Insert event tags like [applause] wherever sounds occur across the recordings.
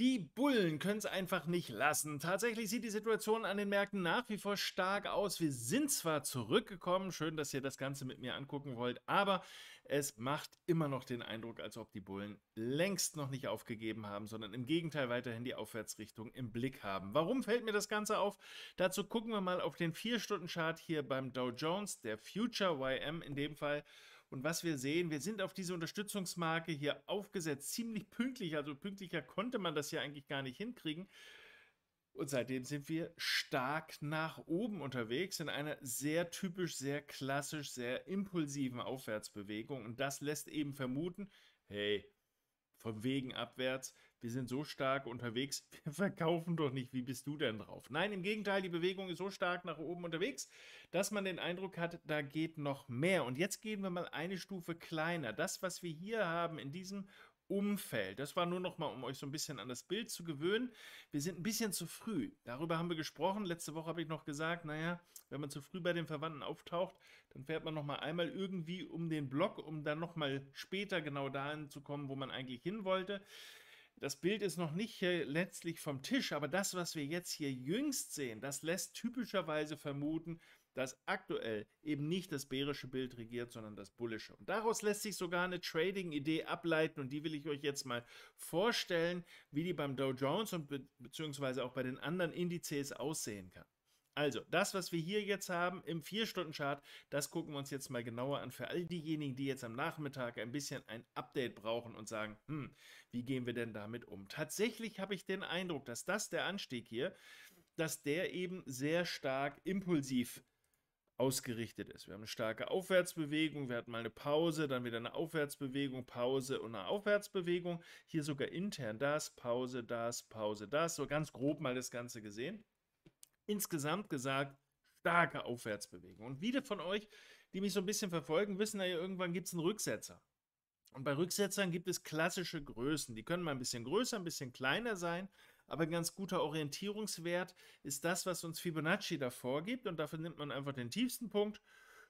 Die Bullen können es einfach nicht lassen. Tatsächlich sieht die Situation an den Märkten nach wie vor stark aus. Wir sind zwar zurückgekommen, schön, dass ihr das Ganze mit mir angucken wollt, aber es macht immer noch den Eindruck, als ob die Bullen längst noch nicht aufgegeben haben, sondern im Gegenteil weiterhin die Aufwärtsrichtung im Blick haben. Warum fällt mir das Ganze auf? Dazu gucken wir mal auf den 4-Stunden-Chart hier beim Dow Jones, der Future YM in dem Fall. Und was wir sehen, wir sind auf diese Unterstützungsmarke hier aufgesetzt, ziemlich pünktlich. Also pünktlicher konnte man das ja eigentlich gar nicht hinkriegen. Und seitdem sind wir stark nach oben unterwegs in einer sehr typisch, sehr klassisch, sehr impulsiven Aufwärtsbewegung. Und das lässt eben vermuten, hey, von wegen abwärts, wir sind so stark unterwegs, [laughs] wir verkaufen doch nicht, wie bist du denn drauf? Nein, im Gegenteil, die Bewegung ist so stark nach oben unterwegs, dass man den Eindruck hat, da geht noch mehr. Und jetzt gehen wir mal eine Stufe kleiner. Das, was wir hier haben in diesem Umfeld. Das war nur noch mal, um euch so ein bisschen an das Bild zu gewöhnen. Wir sind ein bisschen zu früh. Darüber haben wir gesprochen. Letzte Woche habe ich noch gesagt, naja, wenn man zu früh bei den Verwandten auftaucht, dann fährt man noch mal einmal irgendwie um den Block, um dann noch mal später genau dahin zu kommen, wo man eigentlich hin wollte. Das Bild ist noch nicht äh, letztlich vom Tisch, aber das, was wir jetzt hier jüngst sehen, das lässt typischerweise vermuten, dass aktuell eben nicht das bärische Bild regiert, sondern das bullische. Und daraus lässt sich sogar eine Trading-Idee ableiten und die will ich euch jetzt mal vorstellen, wie die beim Dow Jones und be beziehungsweise auch bei den anderen Indizes aussehen kann. Also, das, was wir hier jetzt haben im 4-Stunden-Chart, das gucken wir uns jetzt mal genauer an für all diejenigen, die jetzt am Nachmittag ein bisschen ein Update brauchen und sagen, hm, wie gehen wir denn damit um? Tatsächlich habe ich den Eindruck, dass das der Anstieg hier, dass der eben sehr stark impulsiv ausgerichtet ist. Wir haben eine starke Aufwärtsbewegung, wir hatten mal eine Pause, dann wieder eine Aufwärtsbewegung, Pause und eine Aufwärtsbewegung. Hier sogar intern das, Pause, das, Pause, das. So ganz grob mal das Ganze gesehen insgesamt gesagt starke Aufwärtsbewegung. Und viele von euch, die mich so ein bisschen verfolgen, wissen ja, irgendwann gibt es einen Rücksetzer. Und bei Rücksetzern gibt es klassische Größen. Die können mal ein bisschen größer, ein bisschen kleiner sein, aber ein ganz guter Orientierungswert ist das, was uns Fibonacci da vorgibt. Und dafür nimmt man einfach den tiefsten Punkt.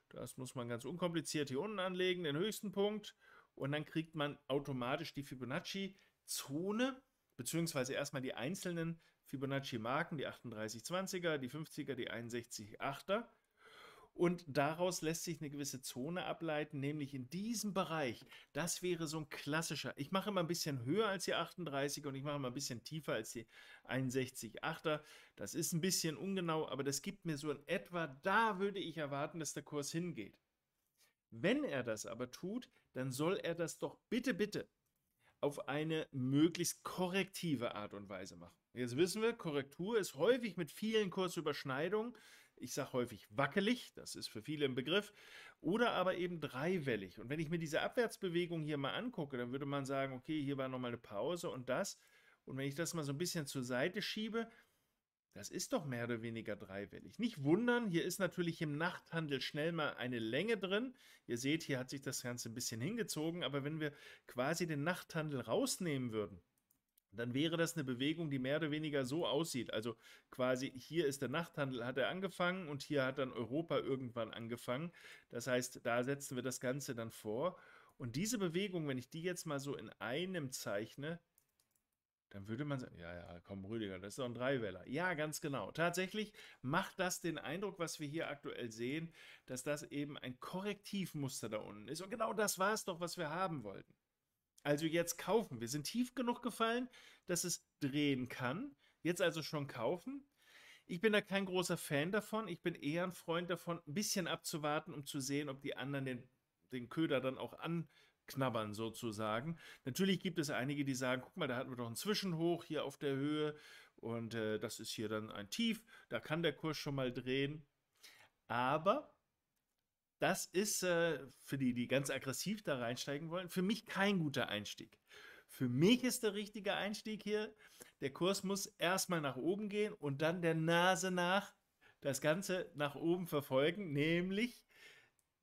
Das muss man ganz unkompliziert hier unten anlegen, den höchsten Punkt. Und dann kriegt man automatisch die Fibonacci-Zone, beziehungsweise erstmal die einzelnen Fibonacci-Marken, die 3820er, die 50er, die 61,8er. Und daraus lässt sich eine gewisse Zone ableiten, nämlich in diesem Bereich. Das wäre so ein klassischer. Ich mache immer ein bisschen höher als die 38 und ich mache immer ein bisschen tiefer als die 61,8er. Das ist ein bisschen ungenau, aber das gibt mir so in etwa, da würde ich erwarten, dass der Kurs hingeht. Wenn er das aber tut, dann soll er das doch bitte, bitte auf eine möglichst korrektive Art und Weise machen. Jetzt wissen wir, Korrektur ist häufig mit vielen Kursüberschneidungen, ich sage häufig wackelig, das ist für viele ein Begriff, oder aber eben dreiwellig. Und wenn ich mir diese Abwärtsbewegung hier mal angucke, dann würde man sagen, okay, hier war nochmal eine Pause und das. Und wenn ich das mal so ein bisschen zur Seite schiebe, das ist doch mehr oder weniger dreiwellig. Nicht wundern, hier ist natürlich im Nachthandel schnell mal eine Länge drin. Ihr seht, hier hat sich das Ganze ein bisschen hingezogen, aber wenn wir quasi den Nachthandel rausnehmen würden, dann wäre das eine Bewegung, die mehr oder weniger so aussieht. Also quasi hier ist der Nachthandel, hat er angefangen und hier hat dann Europa irgendwann angefangen. Das heißt, da setzen wir das Ganze dann vor. Und diese Bewegung, wenn ich die jetzt mal so in einem zeichne, dann würde man sagen, ja, ja, komm, Rüdiger, das ist doch ein Dreiweller. Ja, ganz genau. Tatsächlich macht das den Eindruck, was wir hier aktuell sehen, dass das eben ein Korrektivmuster da unten ist. Und genau das war es doch, was wir haben wollten. Also jetzt kaufen. Wir sind tief genug gefallen, dass es drehen kann. Jetzt also schon kaufen. Ich bin da kein großer Fan davon. Ich bin eher ein Freund davon, ein bisschen abzuwarten, um zu sehen, ob die anderen den, den Köder dann auch an, knabbern sozusagen. Natürlich gibt es einige, die sagen, guck mal, da hatten wir doch einen Zwischenhoch hier auf der Höhe und äh, das ist hier dann ein Tief, da kann der Kurs schon mal drehen. Aber das ist äh, für die, die ganz aggressiv da reinsteigen wollen, für mich kein guter Einstieg. Für mich ist der richtige Einstieg hier, der Kurs muss erstmal nach oben gehen und dann der Nase nach das Ganze nach oben verfolgen, nämlich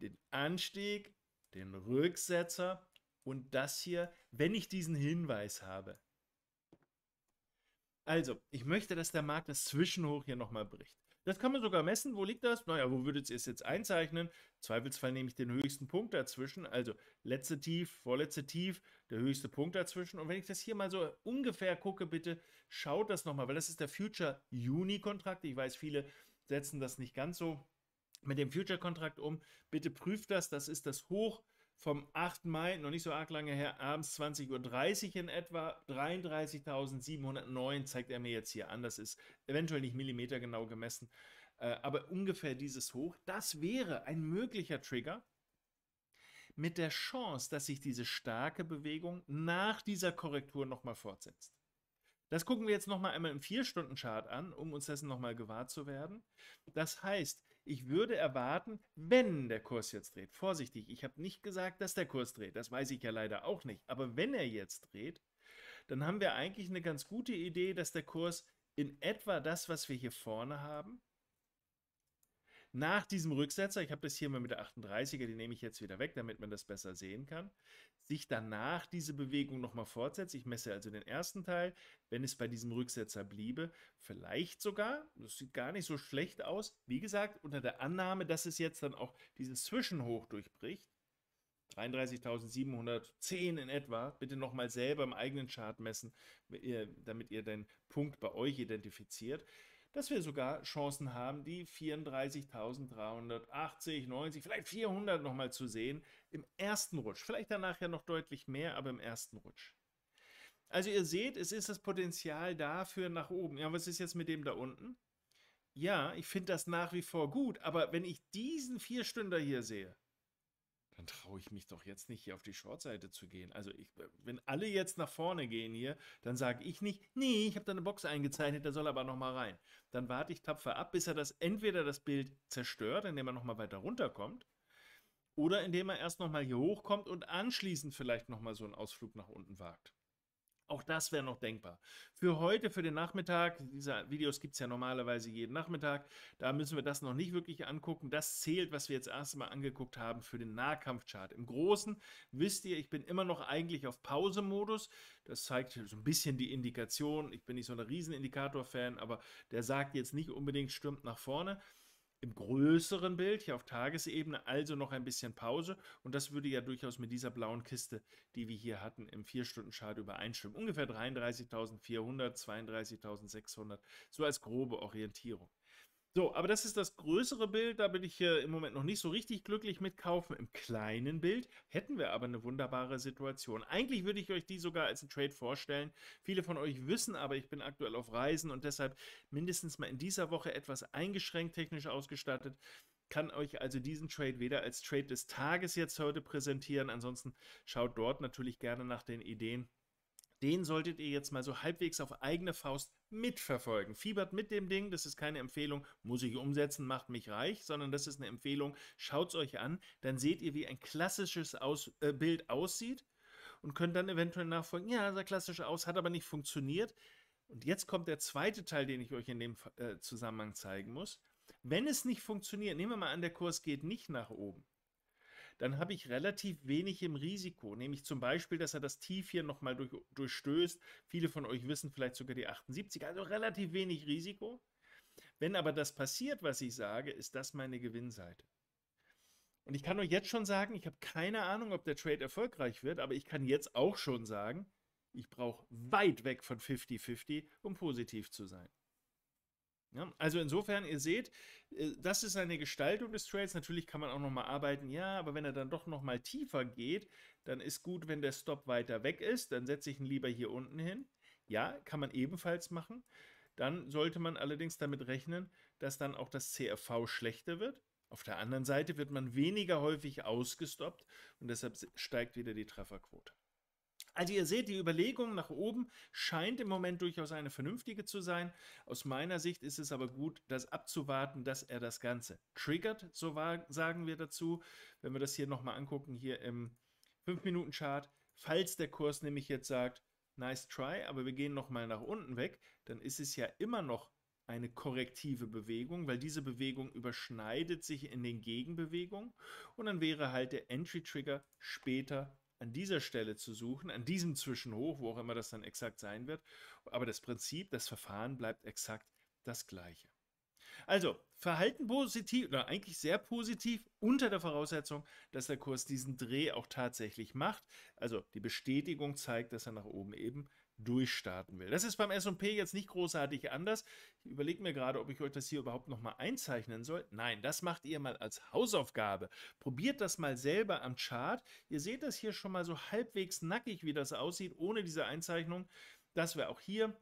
den Anstieg den Rücksetzer und das hier, wenn ich diesen Hinweis habe. Also, ich möchte, dass der Markt das Zwischenhoch hier nochmal bricht. Das kann man sogar messen. Wo liegt das? Naja, wo würdet ihr es jetzt einzeichnen? Im Zweifelsfall nehme ich den höchsten Punkt dazwischen. Also letzte Tief, vorletzte Tief, der höchste Punkt dazwischen. Und wenn ich das hier mal so ungefähr gucke, bitte schaut das nochmal, weil das ist der Future Juni-Kontrakt. Ich weiß, viele setzen das nicht ganz so mit dem Future-Kontrakt um. Bitte prüft das. Das ist das Hoch vom 8. Mai, noch nicht so arg lange her, abends 20.30 Uhr in etwa. 33.709 zeigt er mir jetzt hier an. Das ist eventuell nicht millimetergenau gemessen, äh, aber ungefähr dieses Hoch. Das wäre ein möglicher Trigger mit der Chance, dass sich diese starke Bewegung nach dieser Korrektur nochmal fortsetzt. Das gucken wir jetzt nochmal einmal im 4-Stunden-Chart an, um uns dessen nochmal gewahr zu werden. Das heißt, ich würde erwarten, wenn der Kurs jetzt dreht, vorsichtig, ich habe nicht gesagt, dass der Kurs dreht, das weiß ich ja leider auch nicht, aber wenn er jetzt dreht, dann haben wir eigentlich eine ganz gute Idee, dass der Kurs in etwa das, was wir hier vorne haben, nach diesem Rücksetzer, ich habe das hier mal mit der 38er, die nehme ich jetzt wieder weg, damit man das besser sehen kann, sich danach diese Bewegung nochmal fortsetzt. Ich messe also den ersten Teil, wenn es bei diesem Rücksetzer bliebe. Vielleicht sogar, das sieht gar nicht so schlecht aus, wie gesagt, unter der Annahme, dass es jetzt dann auch dieses Zwischenhoch durchbricht. 33.710 in etwa. Bitte nochmal selber im eigenen Chart messen, damit ihr den Punkt bei euch identifiziert. Dass wir sogar Chancen haben, die 34.380, 90, vielleicht 400 nochmal zu sehen im ersten Rutsch. Vielleicht danach ja noch deutlich mehr, aber im ersten Rutsch. Also ihr seht, es ist das Potenzial dafür nach oben. Ja, was ist jetzt mit dem da unten? Ja, ich finde das nach wie vor gut, aber wenn ich diesen Vierstünder hier sehe, dann traue ich mich doch jetzt nicht hier auf die Shortseite zu gehen. Also ich, wenn alle jetzt nach vorne gehen hier, dann sage ich nicht, nee, ich habe da eine Box eingezeichnet, der soll aber nochmal rein. Dann warte ich tapfer ab, bis er das entweder das Bild zerstört, indem er nochmal weiter runterkommt, oder indem er erst nochmal hier hochkommt und anschließend vielleicht nochmal so einen Ausflug nach unten wagt. Auch das wäre noch denkbar. Für heute, für den Nachmittag, diese Videos gibt es ja normalerweise jeden Nachmittag, da müssen wir das noch nicht wirklich angucken. Das zählt, was wir jetzt erstmal angeguckt haben für den Nahkampfchart. Im Großen wisst ihr, ich bin immer noch eigentlich auf Pause-Modus. Das zeigt so ein bisschen die Indikation. Ich bin nicht so ein Riesenindikator-Fan, aber der sagt jetzt nicht unbedingt, stürmt nach vorne im größeren Bild, hier auf Tagesebene, also noch ein bisschen Pause. Und das würde ja durchaus mit dieser blauen Kiste, die wir hier hatten, im 4-Stunden-Chart übereinstimmen. Ungefähr 33.400, 32.600, so als grobe Orientierung. So, aber das ist das größere Bild. Da bin ich äh, im Moment noch nicht so richtig glücklich mit kaufen. Im kleinen Bild hätten wir aber eine wunderbare Situation. Eigentlich würde ich euch die sogar als ein Trade vorstellen. Viele von euch wissen aber, ich bin aktuell auf Reisen und deshalb mindestens mal in dieser Woche etwas eingeschränkt technisch ausgestattet kann euch also diesen Trade weder als Trade des Tages jetzt heute präsentieren. Ansonsten schaut dort natürlich gerne nach den Ideen, den solltet ihr jetzt mal so halbwegs auf eigene Faust mitverfolgen. Fiebert mit dem Ding, das ist keine Empfehlung, muss ich umsetzen, macht mich reich, sondern das ist eine Empfehlung, schaut es euch an, dann seht ihr, wie ein klassisches Aus äh, Bild aussieht und könnt dann eventuell nachfolgen, ja, sah klassisch aus, hat aber nicht funktioniert. Und jetzt kommt der zweite Teil, den ich euch in dem äh, Zusammenhang zeigen muss. Wenn es nicht funktioniert, nehmen wir mal an, der Kurs geht nicht nach oben, dann habe ich relativ wenig im Risiko. Nämlich zum Beispiel, dass er das Tief hier nochmal durch, durchstößt. Viele von euch wissen vielleicht sogar die 78, also relativ wenig Risiko. Wenn aber das passiert, was ich sage, ist das meine Gewinnseite. Und ich kann euch jetzt schon sagen, ich habe keine Ahnung, ob der Trade erfolgreich wird, aber ich kann jetzt auch schon sagen, ich brauche weit weg von 50-50, um positiv zu sein. Ja, also insofern, ihr seht, äh, das ist eine Gestaltung des Trades. Natürlich kann man auch nochmal arbeiten, ja, aber wenn er dann doch nochmal tiefer geht, dann ist gut, wenn der Stop weiter weg ist, dann setze ich ihn lieber hier unten hin. Ja, kann man ebenfalls machen. Dann sollte man allerdings damit rechnen, dass dann auch das CRV schlechter wird. Auf der anderen Seite wird man weniger häufig ausgestoppt und deshalb steigt wieder die Trefferquote. Also ihr seht, die Überlegung nach oben scheint im Moment durchaus eine vernünftige zu sein. Aus meiner Sicht ist es aber gut, das abzuwarten, dass er das Ganze triggert, so sagen wir dazu. Wenn wir das hier nochmal angucken, hier im 5-Minuten-Chart, falls der Kurs nämlich jetzt sagt, nice try, aber wir gehen nochmal nach unten weg, dann ist es ja immer noch eine korrektive Bewegung, weil diese Bewegung überschneidet sich in den Gegenbewegungen und dann wäre halt der Entry-Trigger später an dieser Stelle zu suchen, an diesem Zwischenhoch, wo auch immer das dann exakt sein wird. Aber das Prinzip, das Verfahren bleibt exakt das gleiche. Also, Verhalten positiv oder eigentlich sehr positiv unter der Voraussetzung, dass der Kurs diesen Dreh auch tatsächlich macht. Also die Bestätigung zeigt, dass er nach oben eben durchstarten will. Das ist beim S&P jetzt nicht großartig anders. Ich überlege mir gerade, ob ich euch das hier überhaupt nochmal einzeichnen soll. Nein, das macht ihr mal als Hausaufgabe. Probiert das mal selber am Chart. Ihr seht das hier schon mal so halbwegs nackig, wie das aussieht, ohne diese Einzeichnung. dass wir auch hier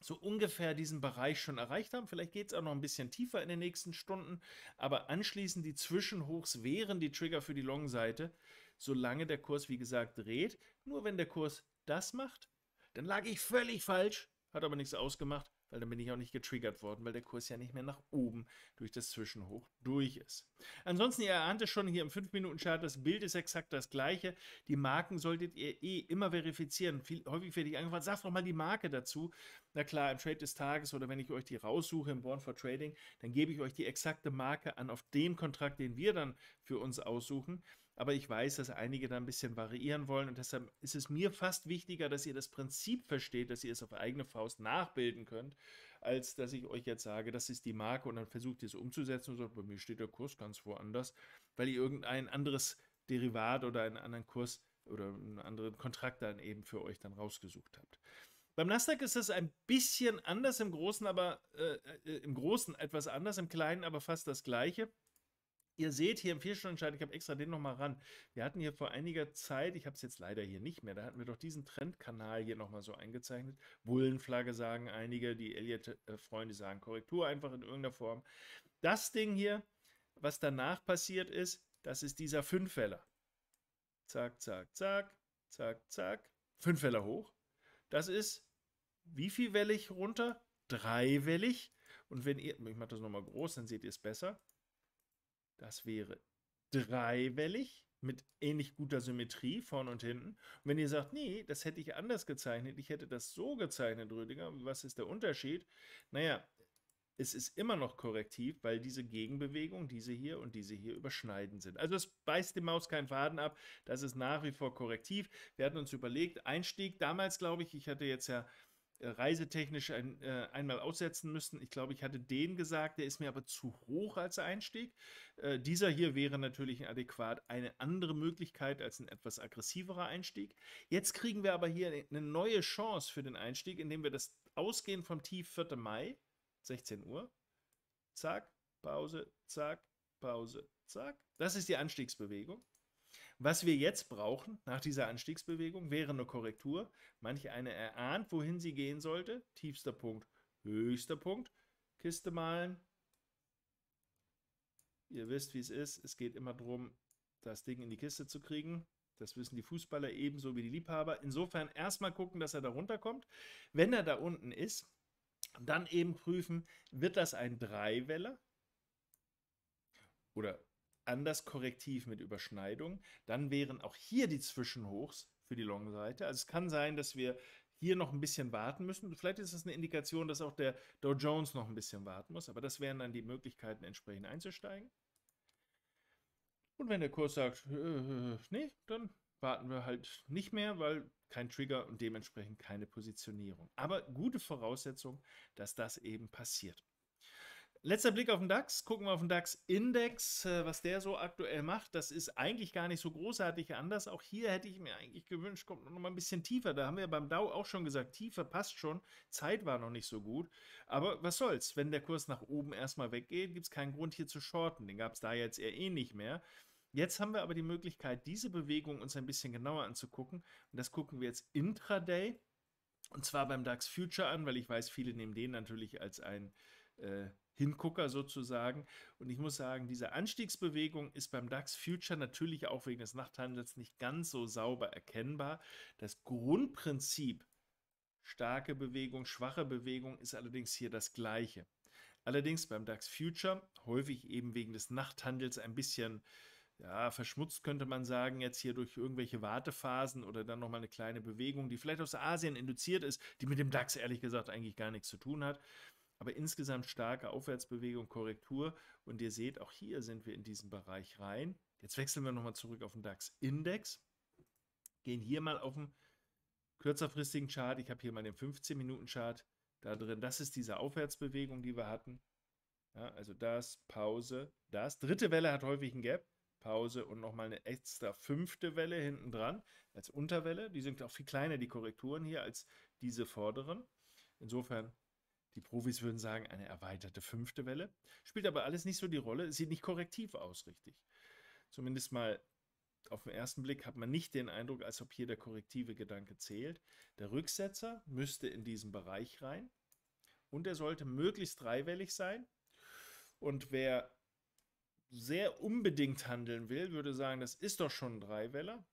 so ungefähr diesen Bereich schon erreicht haben. Vielleicht geht es auch noch ein bisschen tiefer in den nächsten Stunden, aber anschließend die Zwischenhochs wären die Trigger für die Long-Seite, solange der Kurs, wie gesagt, dreht. Nur wenn der Kurs das macht, dann lag ich völlig falsch, hat aber nichts ausgemacht, weil dann bin ich auch nicht getriggert worden, weil der Kurs ja nicht mehr nach oben durch das Zwischenhoch durch ist. Ansonsten, ihr erahnt es schon hier im 5-Minuten-Chart, das Bild ist exakt das gleiche. Die Marken solltet ihr eh immer verifizieren. Viel, häufig werde ich angefragt, sagt doch mal die Marke dazu. Na klar, im Trade des Tages oder wenn ich euch die raussuche im Born for Trading, dann gebe ich euch die exakte Marke an auf dem Kontrakt, den wir dann für uns aussuchen aber ich weiß, dass einige da ein bisschen variieren wollen und deshalb ist es mir fast wichtiger, dass ihr das Prinzip versteht, dass ihr es auf eigene Faust nachbilden könnt, als dass ich euch jetzt sage, das ist die Marke und dann versucht ihr es umzusetzen und sagt, bei mir steht der Kurs ganz woanders, weil ihr irgendein anderes Derivat oder einen anderen Kurs oder einen anderen Kontrakt dann eben für euch dann rausgesucht habt. Beim Nasdaq ist das ein bisschen anders im Großen, aber äh, äh, im Großen etwas anders, im Kleinen aber fast das Gleiche. Ihr seht hier im Vierstunden-Entscheid, ich habe extra den nochmal ran. Wir hatten hier vor einiger Zeit, ich habe es jetzt leider hier nicht mehr, da hatten wir doch diesen Trendkanal hier nochmal so eingezeichnet. Bullenflagge sagen einige, die Elliott-Freunde äh, sagen Korrektur einfach in irgendeiner Form. Das Ding hier, was danach passiert ist, das ist dieser Fünffeller. Zack, zack, zack, zack, zack. Fünffeller hoch. Das ist wie viel wellig runter? Dreiwellig. Und wenn ihr, ich mache das nochmal groß, dann seht ihr es besser. Das wäre dreiwellig mit ähnlich guter Symmetrie vorn und hinten. Und wenn ihr sagt, nee, das hätte ich anders gezeichnet, ich hätte das so gezeichnet, Rüdiger, was ist der Unterschied? Naja, es ist immer noch korrektiv, weil diese Gegenbewegung, diese hier und diese hier überschneiden sind. Also es beißt die Maus keinen Faden ab, das ist nach wie vor korrektiv. Wir hatten uns überlegt, Einstieg damals, glaube ich, ich hatte jetzt ja reisetechnisch ein, äh, einmal aussetzen müssen. Ich glaube, ich hatte den gesagt, der ist mir aber zu hoch als Einstieg. Äh, dieser hier wäre natürlich adäquat eine andere Möglichkeit als ein etwas aggressiverer Einstieg. Jetzt kriegen wir aber hier eine neue Chance für den Einstieg, indem wir das Ausgehen vom Tief 4. Mai, 16 Uhr, zack, Pause, zack, Pause, zack. Das ist die Anstiegsbewegung. Was wir jetzt brauchen nach dieser Anstiegsbewegung wäre eine Korrektur. Manch eine erahnt, wohin sie gehen sollte. Tiefster Punkt, höchster Punkt. Kiste malen. Ihr wisst, wie es ist. Es geht immer darum, das Ding in die Kiste zu kriegen. Das wissen die Fußballer ebenso wie die Liebhaber. Insofern erstmal gucken, dass er da runterkommt. Wenn er da unten ist, dann eben prüfen, wird das ein Dreiweller? Oder anders korrektiv mit Überschneidung. Dann wären auch hier die Zwischenhochs für die Long-Seite. Also es kann sein, dass wir hier noch ein bisschen warten müssen. Vielleicht ist das eine Indikation, dass auch der Dow Jones noch ein bisschen warten muss, aber das wären dann die Möglichkeiten, entsprechend einzusteigen. Und wenn der Kurs sagt, äh, äh nee, dann warten wir halt nicht mehr, weil kein Trigger und dementsprechend keine Positionierung. Aber gute Voraussetzung, dass das eben passiert. Letzter Blick auf den DAX. Gucken wir auf den DAX-Index, äh, was der so aktuell macht. Das ist eigentlich gar nicht so großartig anders. Auch hier hätte ich mir eigentlich gewünscht, kommt noch mal ein bisschen tiefer. Da haben wir beim DAU auch schon gesagt, tiefer passt schon. Zeit war noch nicht so gut. Aber was soll's, wenn der Kurs nach oben erstmal weggeht, gibt es keinen Grund hier zu shorten. Den gab es da jetzt eher eh nicht mehr. Jetzt haben wir aber die Möglichkeit, diese Bewegung uns ein bisschen genauer anzugucken. Und das gucken wir jetzt intraday. Und zwar beim DAX Future an, weil ich weiß, viele nehmen den natürlich als ein... Äh, Hingucker sozusagen. Und ich muss sagen, diese Anstiegsbewegung ist beim DAX Future natürlich auch wegen des Nachthandels nicht ganz so sauber erkennbar. Das Grundprinzip starke Bewegung, schwache Bewegung ist allerdings hier das gleiche. Allerdings beim DAX Future, häufig eben wegen des Nachthandels ein bisschen ja, verschmutzt könnte man sagen, jetzt hier durch irgendwelche Wartephasen oder dann nochmal eine kleine Bewegung, die vielleicht aus Asien induziert ist, die mit dem DAX ehrlich gesagt eigentlich gar nichts zu tun hat aber insgesamt starke Aufwärtsbewegung, Korrektur. Und ihr seht, auch hier sind wir in diesen Bereich rein. Jetzt wechseln wir nochmal zurück auf den DAX-Index. Gehen hier mal auf den kürzerfristigen Chart. Ich habe hier mal den 15-Minuten-Chart da drin. Das ist diese Aufwärtsbewegung, die wir hatten. Ja, also das, Pause, das. Dritte Welle hat häufig ein Gap. Pause und nochmal eine extra fünfte Welle hinten dran als Unterwelle. Die sind auch viel kleiner, die Korrekturen hier, als diese vorderen. Insofern die Profis würden sagen, eine erweiterte fünfte Welle. Spielt aber alles nicht so die Rolle, sieht nicht korrektiv aus, richtig. Zumindest mal auf den ersten Blick hat man nicht den Eindruck, als ob hier der korrektive Gedanke zählt. Der Rücksetzer müsste in diesen Bereich rein und er sollte möglichst dreiwellig sein. Und wer sehr unbedingt handeln will, würde sagen, das ist doch schon ein Dreiweller.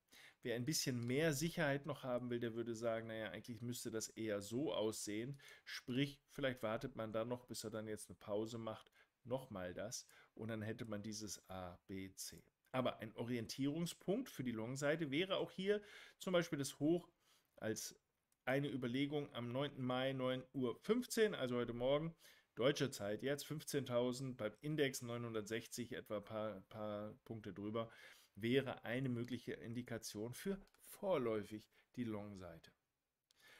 Wer ein bisschen mehr Sicherheit noch haben will, der würde sagen, naja, eigentlich müsste das eher so aussehen. Sprich, vielleicht wartet man dann noch, bis er dann jetzt eine Pause macht, nochmal das und dann hätte man dieses A, B, C. Aber ein Orientierungspunkt für die Long-Seite wäre auch hier zum Beispiel das Hoch als eine Überlegung am 9. Mai 9.15 Uhr, also heute Morgen, deutsche Zeit jetzt, 15.000, beim Index 960 etwa ein paar, paar Punkte drüber wäre eine mögliche Indikation für vorläufig die Long-Seite.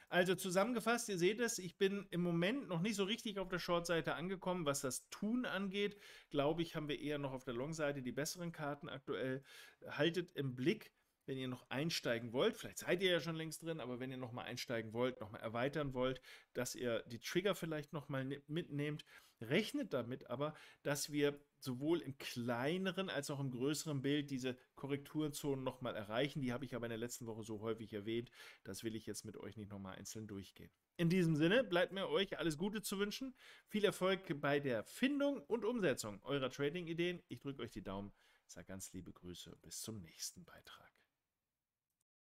Also zusammengefasst, ihr seht es, ich bin im Moment noch nicht so richtig auf der Short-Seite angekommen. Was das Tun angeht, glaube ich, haben wir eher noch auf der Long-Seite die besseren Karten aktuell. Haltet im Blick, wenn ihr noch einsteigen wollt, vielleicht seid ihr ja schon längst drin, aber wenn ihr nochmal einsteigen wollt, nochmal erweitern wollt, dass ihr die Trigger vielleicht nochmal mitnehmt rechnet damit aber, dass wir sowohl im kleineren als auch im größeren Bild diese Korrekturzonen nochmal erreichen. Die habe ich aber in der letzten Woche so häufig erwähnt. Das will ich jetzt mit euch nicht nochmal einzeln durchgehen. In diesem Sinne bleibt mir euch alles Gute zu wünschen. Viel Erfolg bei der Findung und Umsetzung eurer Trading-Ideen. Ich drücke euch die Daumen, sage ganz liebe Grüße und bis zum nächsten Beitrag.